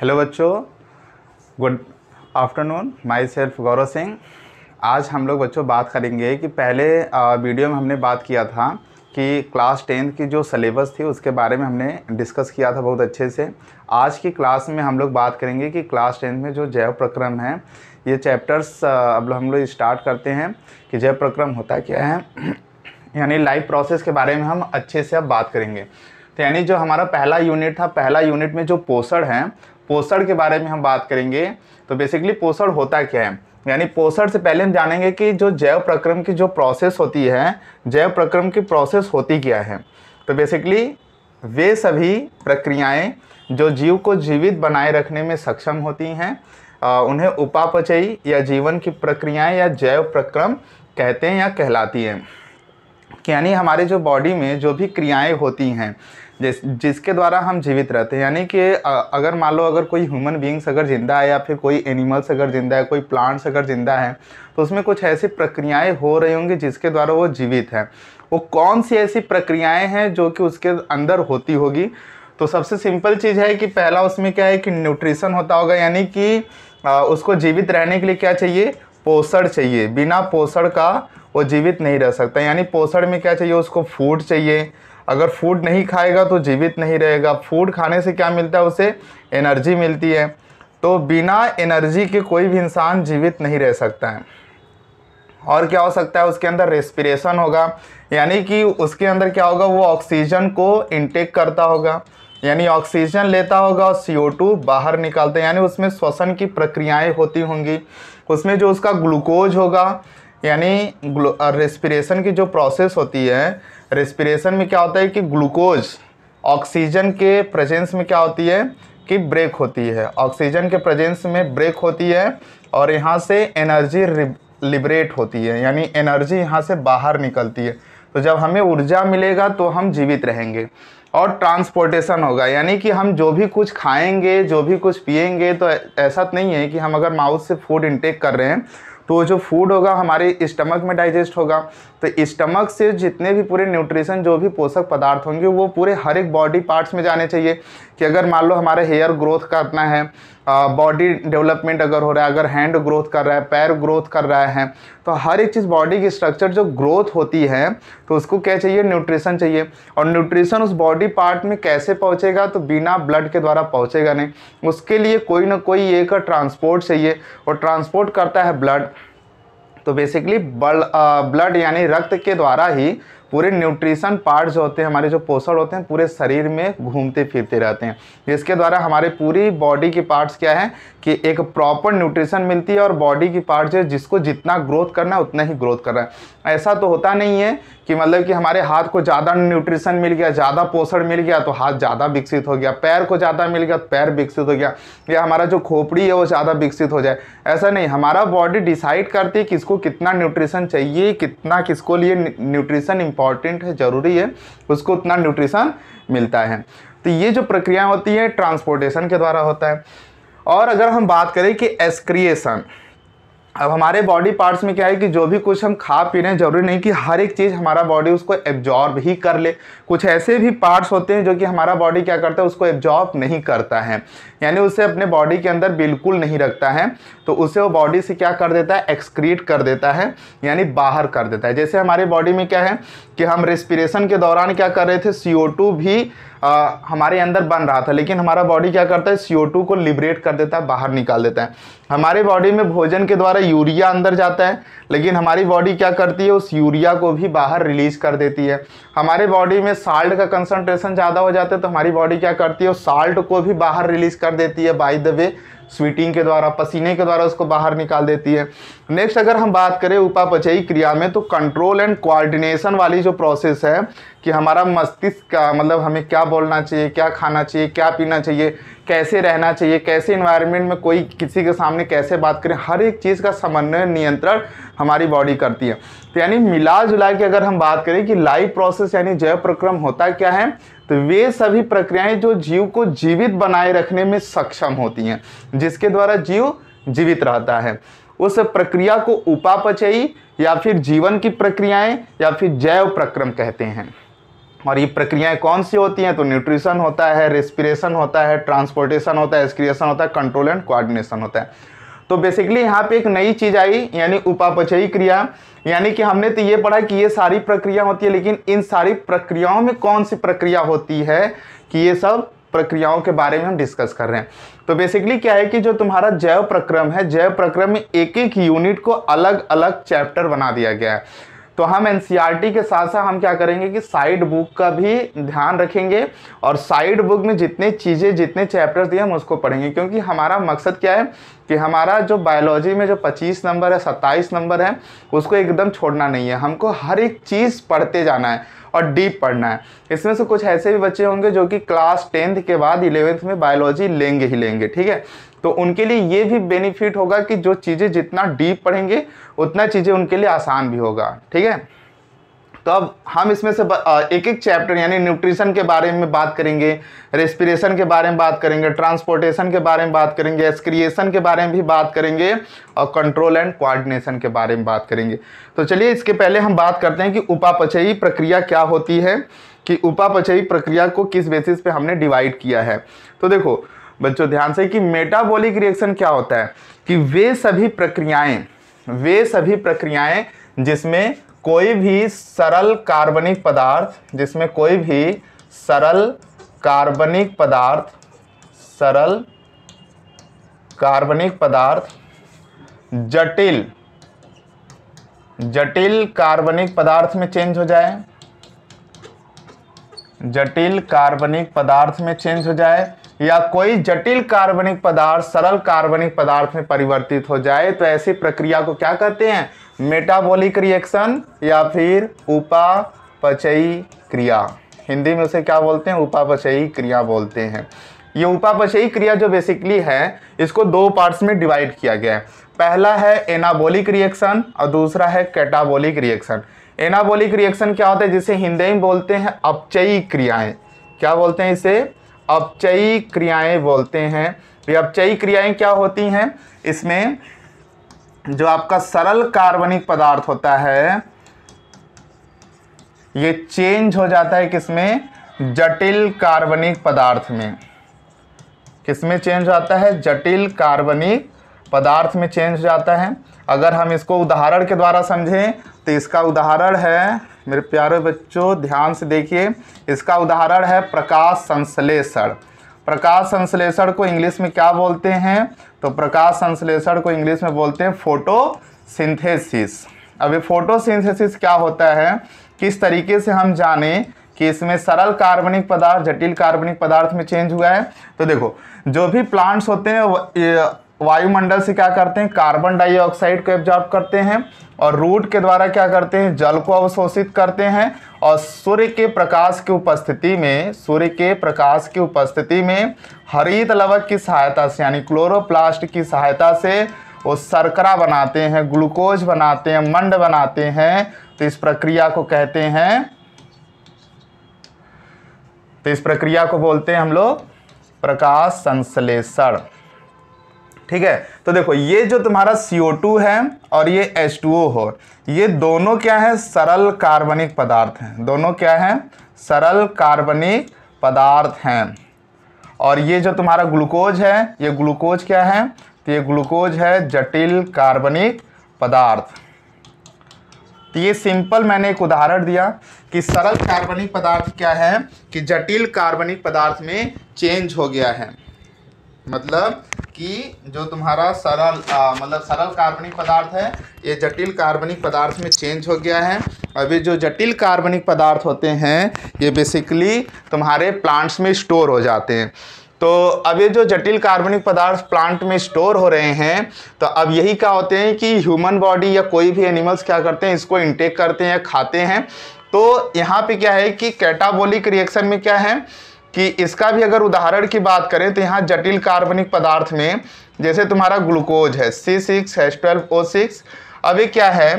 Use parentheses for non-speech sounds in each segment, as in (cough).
hello बच्चों good afternoon myself Gaurav Singh आज हम लोग बच्चों बात करेंगे कि पहले वीडियो में हमने बात किया था कि क्लास टेंथ की जो सलेबस थी उसके बारे में हमने डिस्कस किया था बहुत अच्छे से आज की क्लास में हम लोग बात करेंगे कि क्लास टेंथ में जो जैव प्रक्रम है ये चैप्टर्स अब हम लोग स्टार्ट करते हैं कि जैव प्रक्रम होता क्या है (clears throat) यानी लाइफ प्रोसेस के बारे में हम अच्छे से अब बात करेंगे तो यानी जो हमारा पहला यूनिट था पहला यूनिट में जो पोषण है पोषण के बारे में हम बात करेंगे तो बेसिकली पोषण होता क्या है यानी पोषण से पहले हम जानेंगे कि जो जैव प्रक्रम की जो प्रोसेस होती है जैव प्रक्रम की प्रोसेस होती क्या है तो बेसिकली वे सभी प्रक्रियाएं जो जीव को जीवित बनाए रखने में सक्षम होती हैं उन्हें उपापचयी या जीवन की प्रक्रियाएं या जैव प्रक्रम कहते हैं या कहलाती हैं यानी हमारे जो बॉडी में जो भी क्रियाएं होती हैं जिस जिसके द्वारा हम जीवित रहते हैं यानी कि अगर मान लो अगर कोई ह्यूमन बींग्स अगर ज़िंदा है या फिर कोई एनिमल्स अगर ज़िंदा है कोई प्लांट्स अगर ज़िंदा है तो उसमें कुछ ऐसी प्रक्रियाएं हो रही होंगी जिसके द्वारा वो जीवित है वो कौन सी ऐसी प्रक्रियाएँ हैं जो कि उसके अंदर होती होगी तो सबसे सिंपल चीज़ है कि पहला उसमें क्या है कि न्यूट्रिशन होता होगा यानी कि उसको जीवित रहने के लिए क्या चाहिए पोषण चाहिए बिना पोषण का वो जीवित नहीं रह सकता यानी पोषण में क्या चाहिए उसको फूड चाहिए अगर फूड नहीं खाएगा तो जीवित नहीं रहेगा फूड खाने से क्या मिलता है उसे एनर्जी मिलती है तो बिना एनर्जी के कोई भी इंसान जीवित नहीं रह सकता है और क्या हो सकता है उसके अंदर रेस्पिरेशन होगा यानी कि उसके अंदर क्या होगा वो ऑक्सीजन को इनटेक करता होगा यानी ऑक्सीजन लेता होगा और सी बाहर निकालता है यानी उसमें श्वसन की प्रक्रियाएं होती होंगी उसमें जो उसका ग्लूकोज होगा यानी रेस्पिरेशन की जो प्रोसेस होती है रेस्पिरेशन में क्या होता है कि ग्लूकोज ऑक्सीजन के प्रेजेंस में क्या होती है कि ब्रेक होती है ऑक्सीजन के प्रेजेंस में ब्रेक होती है और यहाँ से एनर्जी लिबरेट होती है यानी एनर्जी यहाँ से बाहर निकलती है तो जब हमें ऊर्जा मिलेगा तो हम जीवित रहेंगे और ट्रांसपोर्टेशन होगा यानी कि हम जो भी कुछ खाएंगे जो भी कुछ पिएंगे तो ऐसा तो नहीं है कि हम अगर माउथ से फूड इंटेक कर रहे हैं तो जो फूड होगा हमारे स्टमक में डाइजेस्ट होगा तो स्टमक से जितने भी पूरे न्यूट्रिशन जो भी पोषक पदार्थ होंगे वो पूरे हर एक बॉडी पार्ट्स में जाने चाहिए कि अगर मान लो हमारे हेयर ग्रोथ करना है बॉडी डेवलपमेंट अगर हो रहा है अगर हैंड ग्रोथ कर रहा है पैर ग्रोथ कर रहा है तो हर एक चीज़ बॉडी की स्ट्रक्चर जो ग्रोथ होती है तो उसको क्या चाहिए न्यूट्रिशन चाहिए और न्यूट्रिशन उस बॉडी पार्ट में कैसे पहुँचेगा तो बिना ब्लड के द्वारा पहुँचेगा नहीं उसके लिए कोई ना कोई एक ट्रांसपोर्ट चाहिए और ट्रांसपोर्ट करता है ब्लड तो बेसिकली ब्लड यानी रक्त के द्वारा ही पूरे न्यूट्रिशन पार्ट जो होते हैं हमारे जो पोषण होते हैं पूरे शरीर में घूमते फिरते रहते हैं जिसके द्वारा हमारे पूरी बॉडी के पार्ट्स क्या है कि एक प्रॉपर न्यूट्रिशन मिलती है और बॉडी की पार्ट्स है जिसको जितना ग्रोथ करना है उतना ही ग्रोथ कर रहा है ऐसा तो होता नहीं है कि मतलब कि हमारे हाथ को ज़्यादा न्यूट्रिशन मिल गया ज़्यादा पोषण मिल गया तो हाथ ज़्यादा विकसित हो गया पैर को ज़्यादा मिल गया तो पैर विकसित हो गया या हमारा जो खोपड़ी है वो ज़्यादा विकसित हो जाए ऐसा नहीं हमारा बॉडी डिसाइड करती है कि इसको कितना न्यूट्रिशन चाहिए कितना किसको लिए न्यूट्रिशन इम्पोर्टेंट इम्पॉर्टेंट है ज़रूरी है उसको उतना न्यूट्रिशन मिलता है तो ये जो प्रक्रिया होती है ट्रांसपोर्टेशन के द्वारा होता है और अगर हम बात करें कि एस्क्रिएसन अब हमारे बॉडी पार्ट्स में क्या है कि जो भी कुछ हम खा पी रहे हैं ज़रूरी नहीं कि हर एक चीज़ हमारा बॉडी उसको एब्जॉर्ब ही कर ले कुछ ऐसे भी पार्ट्स होते हैं जो कि हमारा बॉडी क्या करता है उसको एब्जॉर्ब नहीं करता है यानी उसे अपने बॉडी के अंदर बिल्कुल नहीं रखता है तो उसे वो बॉडी से क्या कर देता है एक्सक्रीट कर देता है यानी बाहर कर देता है जैसे हमारे बॉडी में क्या है कि हम रेस्पिरेशन के दौरान क्या कर रहे थे सी भी आ, हमारे अंदर बन रहा था लेकिन हमारा बॉडी क्या करता है सी को लिबरेट कर देता है बाहर निकाल देता है हमारे बॉडी में भोजन के द्वारा यूरिया अंदर जाता है लेकिन हमारी बॉडी क्या करती है उस यूरिया को भी बाहर रिलीज कर देती है हमारे बॉडी में साल्ट का कंसनट्रेशन ज़्यादा हो जाता है तो हमारी बॉडी क्या करती है उस साल्ट को भी बाहर रिलीज कर देती है बाई द वे स्वीटिंग के द्वारा पसीने के द्वारा उसको बाहर निकाल देती है नेक्स्ट अगर हम बात करें उपापचयी क्रिया में तो कंट्रोल एंड कोऑर्डिनेशन वाली जो प्रोसेस है कि हमारा मस्तिष्क का मतलब हमें क्या बोलना चाहिए क्या खाना चाहिए क्या पीना चाहिए कैसे रहना चाहिए कैसे इन्वायरमेंट में कोई किसी के सामने कैसे बात करें हर एक चीज़ का समन्वय नियंत्रण हमारी बॉडी करती है तो यानी मिला जुला के अगर हम बात करें कि लाइव प्रोसेस यानी जैव प्रक्रम होता क्या है तो वे सभी प्रक्रियाएं जो जीव को जीवित बनाए रखने में सक्षम होती हैं जिसके द्वारा जीव जीवित रहता है उस प्रक्रिया को उपापचयी या फिर जीवन की प्रक्रियाएं या फिर जैव प्रक्रम कहते हैं और ये प्रक्रियाएं कौन सी होती हैं तो न्यूट्रिशन होता है रेस्पिरेशन होता है ट्रांसपोर्टेशन होता है एक्सक्रिएशन होता है कंट्रोल एंड कोऑर्डिनेशन होता है तो बेसिकली यहाँ पे एक नई चीज़ आई यानी उपापचयी क्रिया यानी कि हमने तो ये पढ़ा कि ये सारी प्रक्रिया होती है लेकिन इन सारी प्रक्रियाओं में कौन सी प्रक्रिया होती है कि ये सब प्रक्रियाओं के बारे में हम डिस्कस कर रहे हैं तो बेसिकली क्या है कि जो तुम्हारा जैव प्रक्रम है जैव प्रक्रम में एक एक यूनिट को अलग अलग चैप्टर बना दिया गया है तो हम एन e के साथ साथ हम क्या करेंगे कि साइड बुक का भी ध्यान रखेंगे और साइड बुक में जितने चीज़ें जितने चैप्टर दिए हम उसको पढ़ेंगे क्योंकि हमारा मकसद क्या है कि हमारा जो बायोलॉजी में जो 25 नंबर है 27 नंबर है उसको एकदम छोड़ना नहीं है हमको हर एक चीज़ पढ़ते जाना है और डीप पढ़ना है इसमें से कुछ ऐसे भी बच्चे होंगे जो कि क्लास टेंथ के बाद इलेवेंथ में बायोलॉजी लेंगे ही लेंगे ठीक है तो उनके लिए ये भी बेनिफिट होगा कि जो चीज़ें जितना डीप पढ़ेंगे उतना चीज़ें उनके लिए आसान भी होगा ठीक है तो अब हम इसमें से एक एक चैप्टर यानी न्यूट्रिशन के बारे में बात करेंगे रेस्पिरेशन के बारे में बात करेंगे ट्रांसपोर्टेशन के बारे में बात करेंगे एक्सक्रिएशन के बारे में भी बात करेंगे और कंट्रोल एंड कोऑर्डिनेशन के बारे में बात करेंगे तो चलिए इसके पहले हम बात करते हैं कि उपापचयी प्रक्रिया क्या होती है कि उपापचयी प्रक्रिया को किस बेसिस पे हमने डिवाइड किया है तो देखो बच्चों ध्यान से कि मेटाबॉलिक रिएक्शन क्या होता है कि वे सभी प्रक्रियाएं वे सभी प्रक्रियाएं जिसमें कोई भी सरल कार्बनिक पदार्थ जिसमें कोई भी सरल कार्बनिक पदार्थ सरल कार्बनिक पदार्थ जटिल जटिल कार्बनिक पदार्थ में चेंज हो जाए जटिल कार्बनिक पदार्थ में चेंज हो जाए या कोई जटिल कार्बनिक पदार्थ सरल कार्बनिक पदार्थ में परिवर्तित हो जाए तो ऐसी प्रक्रिया को क्या कहते हैं मेटाबॉलिक रिएक्शन या फिर उपापचयी क्रिया हिंदी में उसे क्या बोलते हैं उपापचयी क्रिया बोलते हैं ये उपापचयी क्रिया जो बेसिकली है इसको दो पार्ट्स में डिवाइड किया गया है पहला है एनाबोलिक रिएक्शन और दूसरा है कैटाबोलिक रिएक्शन एनाबोलिक रिएक्शन क्या होता है जिसे हिंदी में बोलते हैं अपचयी क्रियाएं क्या बोलते हैं इसे अपचयी क्रियाएं बोलते हैं ये अपचयी क्रियाएं क्या होती हैं इसमें जो आपका सरल कार्बनिक पदार्थ होता है ये चेंज हो जाता है किसमें जटिल कार्बनिक पदार्थ में किसमें चेंज आता है जटिल कार्बनिक पदार्थ में चेंज हो जाता है अगर हम इसको उदाहरण के द्वारा समझें तो इसका उदाहरण है मेरे प्यारे बच्चों ध्यान से देखिए इसका उदाहरण है प्रकाश संश्लेषण प्रकाश संश्लेषण को इंग्लिश में क्या बोलते हैं तो प्रकाश संश्लेषण को इंग्लिश में बोलते हैं फोटो सिंथेसिस अब ये सिंथेसिस क्या होता है किस तरीके से हम जाने कि इसमें सरल कार्बनिक पदार्थ जटिल कार्बनिक पदार्थ में चेंज हुआ है तो देखो जो भी प्लांट्स होते हैं वायुमंडल से क्या करते हैं कार्बन डाइऑक्साइड को एब्जॉर्ब करते हैं और रूट के द्वारा क्या करते हैं जल को अवशोषित करते हैं और सूर्य के प्रकाश की उपस्थिति में सूर्य के प्रकाश की उपस्थिति में हरित लवक की सहायता से यानी क्लोरोप्लास्ट की सहायता से वो शर्करा बनाते हैं ग्लूकोज बनाते हैं मंड बनाते हैं तो इस प्रक्रिया को कहते हैं तो इस प्रक्रिया को बोलते हैं हम लोग प्रकाश संश्लेषण ठीक है तो देखो ये जो तुम्हारा CO2 है और ये H2O हो ये दोनों क्या है सरल कार्बनिक पदार्थ हैं दोनों क्या है सरल कार्बनिक पदार्थ हैं और ये जो तुम्हारा ग्लूकोज है ये ग्लूकोज क्या है तो ये ग्लूकोज है जटिल कार्बनिक पदार्थ तो ये सिंपल मैंने एक उदाहरण दिया कि सरल कार्बनिक पदार्थ क्या है कि जटिल कार्बनिक पदार्थ में चेंज हो गया है मतलब कि जो तुम्हारा सरल मतलब सरल कार्बनिक पदार्थ है ये जटिल कार्बनिक पदार्थ में चेंज हो गया है अभी जो जटिल कार्बनिक पदार्थ होते हैं ये बेसिकली तुम्हारे प्लांट्स में स्टोर हो जाते हैं तो अब ये जो जटिल कार्बनिक पदार्थ प्लांट में स्टोर हो रहे हैं तो अब यही क्या होते हैं कि ह्यूमन बॉडी या कोई भी एनिमल्स क्या करते हैं इसको इंटेक करते हैं खाते हैं तो यहाँ पे क्या है कि कैटाबोलिक रिएक्शन में क्या है कि इसका भी अगर उदाहरण की बात करें तो यहाँ जटिल कार्बनिक पदार्थ में जैसे तुम्हारा ग्लूकोज है C six H twelve O six अभी क्या है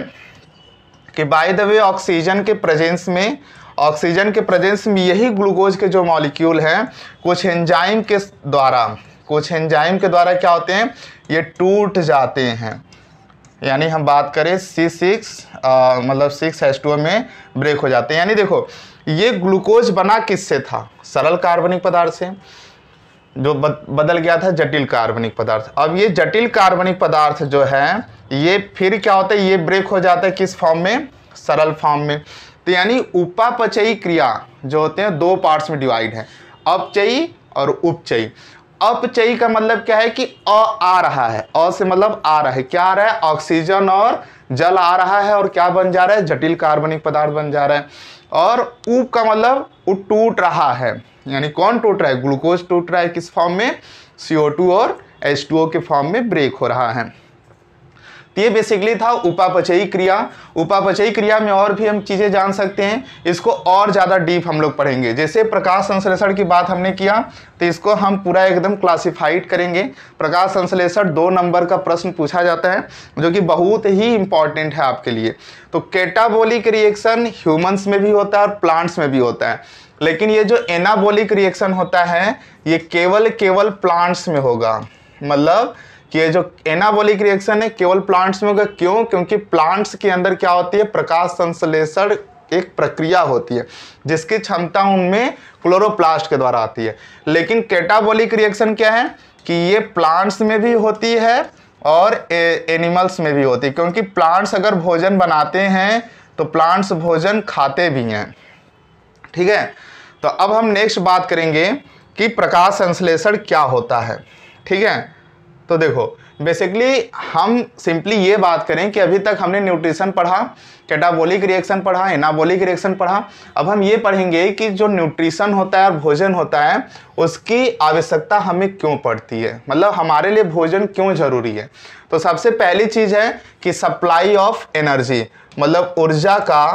कि बाय द वे ऑक्सीजन के प्रेजेंस में ऑक्सीजन के प्रेजेंस में यही ग्लूकोज के जो मॉलिक्यूल हैं कुछ एंजाइम के द्वारा कुछ एंजाइम के द्वारा क्या होते हैं ये टूट जाते हैं यानी हम बात करें सी सिक्स मतलब सिक्स एच टू में ब्रेक हो जाते हैं यानी देखो ये ग्लूकोज बना किससे था सरल कार्बनिक पदार्थ से जो बदल गया था जटिल कार्बनिक पदार्थ अब ये जटिल कार्बनिक पदार्थ जो है ये फिर क्या होता है ये ब्रेक हो जाता है किस फॉर्म में सरल फॉर्म में तो यानी उपापचयी क्रिया जो होते हैं दो पार्ट्स में डिवाइड है अपचयी और उपचयी अपचयी का मतलब क्या है कि अ आ रहा है अ से मतलब आ रहा है क्या आ रहा है ऑक्सीजन और जल आ रहा है और क्या बन जा रहा है जटिल कार्बनिक पदार्थ बन जा रहा है और ऊप का मतलब वो टूट रहा है यानी कौन टूट रहा है ग्लूकोज टूट रहा है किस फॉर्म में सी और एच के फॉर्म में ब्रेक हो रहा है तो ये बेसिकली था उपापचयी क्रिया उपापचयी क्रिया में और भी हम चीज़ें जान सकते हैं इसको और ज़्यादा डीप हम लोग पढ़ेंगे जैसे प्रकाश संश्लेषण की बात हमने किया तो इसको हम पूरा एकदम क्लासिफाइड करेंगे प्रकाश संश्लेषण दो नंबर का प्रश्न पूछा जाता है जो कि बहुत ही इंपॉर्टेंट है आपके लिए तो कैटाबोलिक रिएक्शन ह्यूमन्स में भी होता है और प्लांट्स में भी होता है लेकिन ये जो एनाबोलिक रिएक्शन होता है ये केवल केवल प्लांट्स में होगा मतलब कि ये जो एनाबोलिक रिएक्शन है केवल प्लांट्स में होगा क्यों क्योंकि प्लांट्स के अंदर क्या होती है प्रकाश संश्लेषण एक प्रक्रिया होती है जिसकी क्षमता उनमें क्लोरोप्लास्ट के द्वारा आती है लेकिन कैटाबोलिक रिएक्शन क्या है कि ये प्लांट्स में भी होती है और ए, एनिमल्स में भी होती है क्योंकि प्लांट्स अगर भोजन बनाते हैं तो प्लांट्स भोजन खाते भी हैं ठीक है तो अब हम नेक्स्ट बात करेंगे कि प्रकाश संश्लेषण क्या होता है ठीक है तो देखो बेसिकली हम सिंपली ये बात करें कि अभी तक हमने न्यूट्रिशन पढ़ा कैटाबोलिक रिएक्शन पढ़ा एनाबोलिक रिएक्शन पढ़ा अब हम ये पढ़ेंगे कि जो न्यूट्रिशन होता है और भोजन होता है उसकी आवश्यकता हमें क्यों पड़ती है मतलब हमारे लिए भोजन क्यों ज़रूरी है तो सबसे पहली चीज़ है कि सप्लाई ऑफ एनर्जी मतलब ऊर्जा का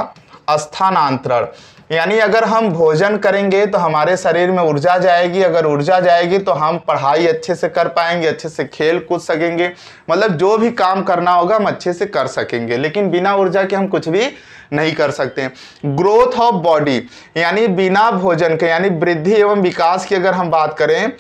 स्थानांतरण यानी अगर हम भोजन करेंगे तो हमारे शरीर में ऊर्जा जाएगी अगर ऊर्जा जाएगी तो हम पढ़ाई अच्छे से कर पाएंगे अच्छे से खेल कूद सकेंगे मतलब जो भी काम करना होगा हम अच्छे से कर सकेंगे लेकिन बिना ऊर्जा के हम कुछ भी नहीं कर सकते ग्रोथ ऑफ बॉडी यानी बिना भोजन के यानी वृद्धि एवं विकास की अगर हम बात करें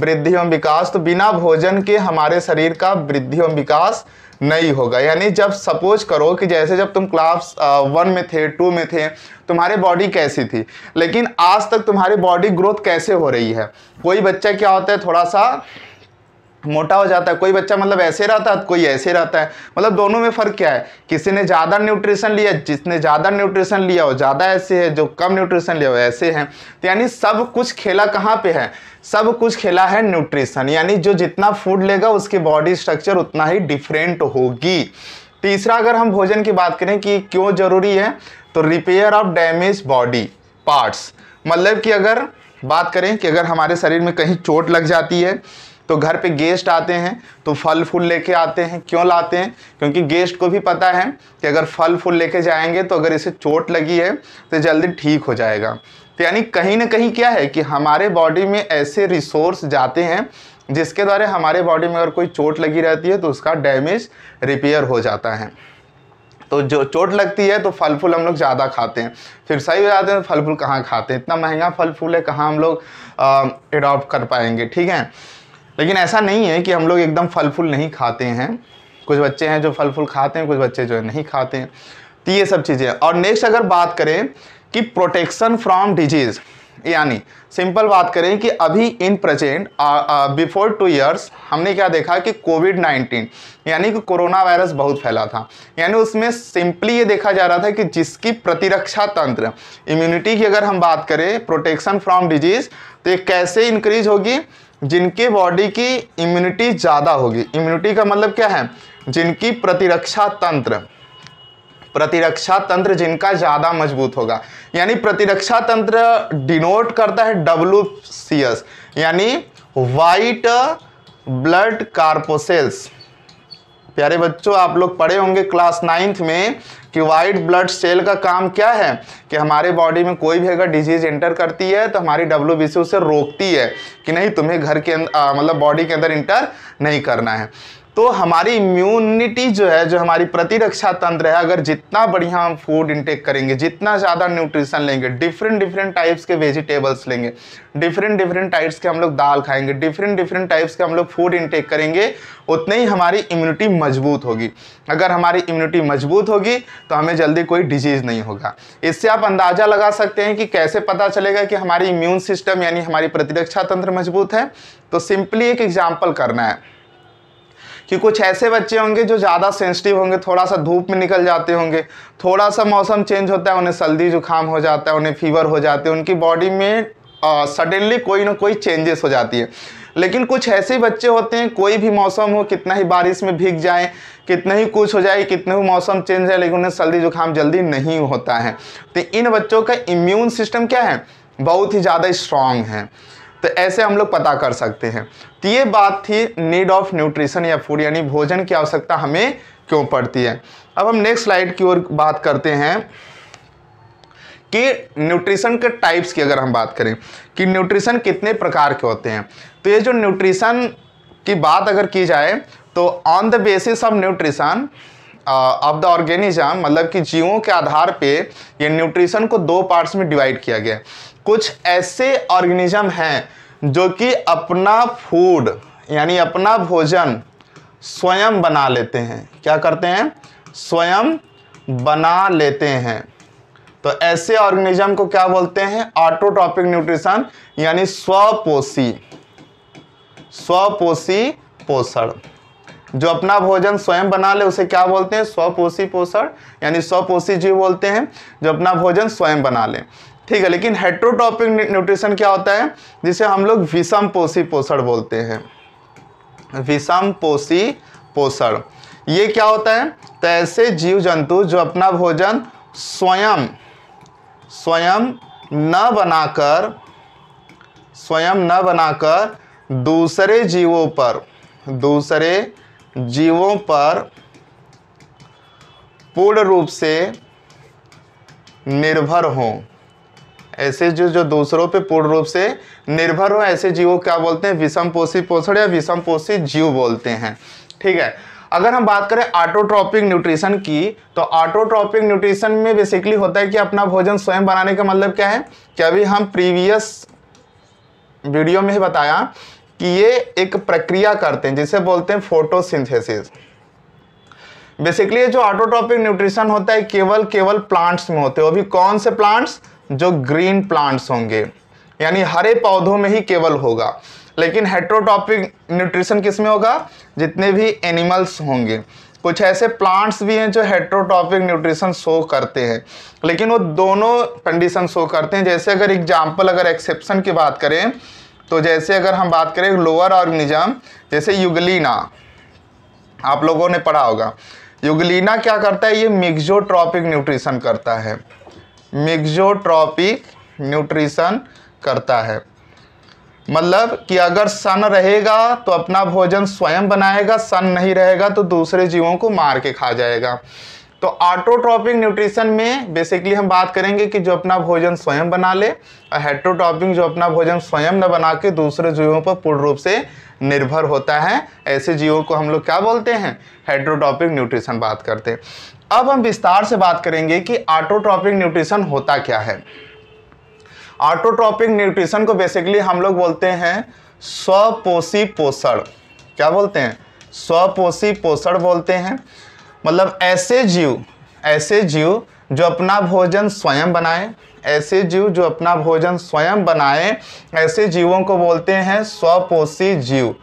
वृद्धि एवं विकास तो बिना भोजन के हमारे शरीर का वृद्धि एवं विकास नहीं होगा यानी जब सपोज करो कि जैसे जब तुम क्लास वन में थे टू में थे तुम्हारी बॉडी कैसी थी लेकिन आज तक तुम्हारी बॉडी ग्रोथ कैसे हो रही है कोई बच्चा क्या होता है थोड़ा सा मोटा हो जाता है कोई बच्चा मतलब ऐसे रहता है कोई ऐसे रहता है मतलब दोनों में फ़र्क क्या है किसी ने ज़्यादा न्यूट्रिशन लिया जिसने ज़्यादा न्यूट्रिशन लिया हो ज़्यादा ऐसे है जो कम न्यूट्रिशन लिया हो ऐसे हैं तो यानी सब कुछ खेला कहाँ पे है सब कुछ खेला है न्यूट्रिशन यानी जो जितना फूड लेगा उसकी बॉडी स्ट्रक्चर उतना ही डिफरेंट होगी तीसरा अगर हम भोजन की बात करें कि क्यों ज़रूरी है तो repair of damage body parts मतलब कि अगर बात करें कि अगर हमारे शरीर में कहीं चोट लग जाती है तो घर पे गेस्ट आते हैं तो फल फूल लेके आते हैं क्यों लाते हैं क्योंकि गेस्ट को भी पता है कि अगर फल फूल लेके जाएंगे तो अगर इसे चोट लगी है तो जल्दी ठीक हो जाएगा तो यानी कहीं ना कहीं क्या है कि हमारे बॉडी में ऐसे रिसोर्स जाते हैं जिसके द्वारा हमारे बॉडी में अगर कोई चोट लगी रहती है तो उसका डैमेज रिपेयर हो जाता है तो जो चोट लगती है तो फल फूल हम लोग ज़्यादा खाते हैं फिर सही हो जाते हैं तो फल फूल कहाँ खाते हैं इतना महंगा फल फूल है कहाँ हम लोग एडॉप्ट कर पाएंगे ठीक है लेकिन ऐसा नहीं है कि हम लोग एकदम फल फूल नहीं खाते हैं कुछ बच्चे हैं जो फल फूल खाते हैं कुछ बच्चे जो है नहीं खाते हैं तो ये सब चीज़ें और नेक्स्ट अगर बात करें कि प्रोटेक्शन फ्रॉम डिजीज़ यानी सिंपल बात करें कि अभी in present before two years हमने क्या देखा कि कोविड नाइन्टीन यानी कि कोरोना वायरस बहुत फैला था यानी उसमें सिंपली ये देखा जा रहा था कि जिसकी प्रतिरक्षा तंत्र इम्यूनिटी की अगर हम बात करें प्रोटेक्शन फ्रॉम डिजीज़ तो ये कैसे इंक्रीज होगी जिनके बॉडी की इम्यूनिटी ज़्यादा होगी इम्यूनिटी का मतलब क्या है जिनकी प्रतिरक्षा तंत्र प्रतिरक्षा तंत्र जिनका ज़्यादा मजबूत होगा यानी प्रतिरक्षा तंत्र डिनोट करता है डब्ल्यू सी एस यानी वाइट ब्लड कार्पोसेल्स प्यारे बच्चों आप लोग पढ़े होंगे क्लास नाइन्थ में कि वाइट ब्लड सेल का काम क्या है कि हमारे बॉडी में कोई भी अगर डिजीज एंटर करती है तो हमारी डब्ल्यू उसे रोकती है कि नहीं तुम्हें घर के अं-, मतलब बॉडी के अंदर इंटर नहीं करना है तो हमारी इम्यूनिटी जो है जो हमारी प्रतिरक्षा तंत्र है अगर जितना बढ़िया हम फूड इनटेक करेंगे जितना ज़्यादा न्यूट्रिशन लेंगे डिफरेंट डिफरेंट टाइप्स के वेजिटेबल्स लेंगे डिफरेंट डिफरेंट टाइप्स के हम लोग दाल खाएंगे डिफरेंट डिफरेंट टाइप्स के हम लोग फूड इंटेक करेंगे उतने ही हमारी इम्यूनिटी मजबूत होगी अगर हमारी इम्यूनिटी मजबूत होगी तो हमें जल्दी कोई डिजीज़ नहीं होगा इससे आप अंदाज़ा लगा सकते हैं कि कैसे पता चलेगा कि हमारी इम्यून सिस्टम यानी हमारी प्रतिरक्षा तंत्र मजबूत है तो सिंपली एक एग्जाम्पल करना है कि कुछ ऐसे बच्चे होंगे जो ज़्यादा सेंसिटिव होंगे थोड़ा सा धूप में निकल जाते होंगे थोड़ा सा मौसम चेंज होता है उन्हें सर्दी जुकाम हो जाता है उन्हें फीवर हो जाते हैं उनकी बॉडी में सडनली कोई ना कोई चेंजेस हो जाती है लेकिन कुछ ऐसे बच्चे होते हैं कोई भी मौसम हो कितना ही बारिश में भीग जाए कितना ही कुछ हो जाए कितना ही मौसम चेंज है लेकिन उन्हें सर्दी जुकाम जल्दी नहीं होता है तो इन बच्चों का इम्यून सिस्टम क्या है बहुत ही ज़्यादा स्ट्रांग है तो ऐसे हम लोग पता कर सकते हैं तो ये बात थी नीड ऑफ न्यूट्रिशन या फूड यानी भोजन की आवश्यकता हमें क्यों पड़ती है अब हम नेक्स्ट स्लाइड की ओर बात करते हैं कि न्यूट्रिशन के टाइप्स की अगर हम बात करें कि न्यूट्रिशन कितने प्रकार के होते हैं तो ये जो न्यूट्रिशन की बात अगर की जाए तो on the basis of nutrition of the organism मतलब कि जीवों के आधार पे ये न्यूट्रिशन को दो पार्ट्स में डिवाइड किया गया है कुछ ऐसे ऑर्गेनिज्म हैं जो कि अपना फूड यानी अपना भोजन स्वयं बना लेते हैं क्या करते हैं स्वयं बना लेते हैं तो ऐसे ऑर्गेनिज्म को क्या बोलते हैं ऑटोटॉपिक न्यूट्रिशन यानी स्वपोषी स्वपोषी पोषण जो अपना भोजन स्वयं बना ले उसे क्या बोलते हैं स्वपोषी पोषण यानी स्वपोषी जीव बोलते हैं जो अपना भोजन स्वयं बना ले ठीक है लेकिन हेट्रोटॉपिक न्यूट्रिशन क्या होता है जिसे हम लोग विषम पोषी पोषण बोलते हैं विषम पोषी पोषण ये क्या होता है तो ऐसे जीव जंतु जो अपना भोजन स्वयं स्वयं न बनाकर स्वयं न बनाकर दूसरे जीवों पर दूसरे जीवों पर पूर्ण रूप से निर्भर हों ऐसे जो जो दूसरों पे पूर्ण रूप से निर्भर हो ऐसे जीवों क्या बोलते हैं विषम पोषित पोषण या विषम पोषित जीव बोलते हैं ठीक है अगर हम बात करें ऑटोट्रॉपिक न्यूट्रिशन की तो ऑटोट्रॉपिक न्यूट्रिशन में बेसिकली होता है कि अपना भोजन स्वयं बनाने का मतलब क्या है कि अभी हम प्रीवियस वीडियो में ही बताया कि ये एक प्रक्रिया करते हैं जिसे बोलते हैं फोटोसिंथेसिस बेसिकली ये जो ऑटोट्रॉपिक न्यूट्रिशन होता है केवल केवल प्लांट्स में होते हैं वो भी कौन से प्लांट्स जो ग्रीन प्लांट्स होंगे यानी हरे पौधों में ही केवल होगा लेकिन हेट्रोटॉपिक न्यूट्रिशन किस में होगा जितने भी एनिमल्स होंगे कुछ ऐसे प्लांट्स भी हैं जो हेट्रोटॉपिक न्यूट्रिशन शो करते हैं लेकिन वो दोनों कंडीशन शो करते हैं जैसे अगर एग्जाम्पल अगर एक्सेप्शन की बात करें तो जैसे अगर हम बात करें लोअर ऑर्गेनिज्म जैसे युगलीना आप लोगों ने पढ़ा होगा युगलीना क्या करता है ये मिक्जोट्रॉपिक न्यूट्रिशन करता है मिक्जोट्रॉपिक न्यूट्रिशन करता है मतलब कि अगर सन रहेगा तो अपना भोजन स्वयं बनाएगा सन नहीं रहेगा तो दूसरे जीवों को मार के खा जाएगा तो ऑटोट्रॉपिक न्यूट्रिशन में बेसिकली हम बात करेंगे कि जो अपना भोजन स्वयं बना ले और हेट्रोट्रॉपिक जो अपना भोजन स्वयं न बना के दूसरे जीवों पर पूर्ण रूप से निर्भर होता है ऐसे जीवों को हम लोग क्या बोलते हैं हेट्रोट्रॉपिक न्यूट्रिशन बात करते हैं अब हम विस्तार से बात करेंगे कि ऑटोट्रॉपिक न्यूट्रिशन होता क्या है ऑटोट्रॉपिक न्यूट्रिशन को बेसिकली हम लोग बोलते हैं स्वपोषी पोषण क्या बोलते हैं स्वपोषी पोषण बोलते हैं मतलब ऐसे जीव ऐसे जीव जो अपना भोजन स्वयं बनाए ऐसे जीव जो अपना भोजन स्वयं बनाए ऐसे जीवों को बोलते हैं स्वपोषी जीव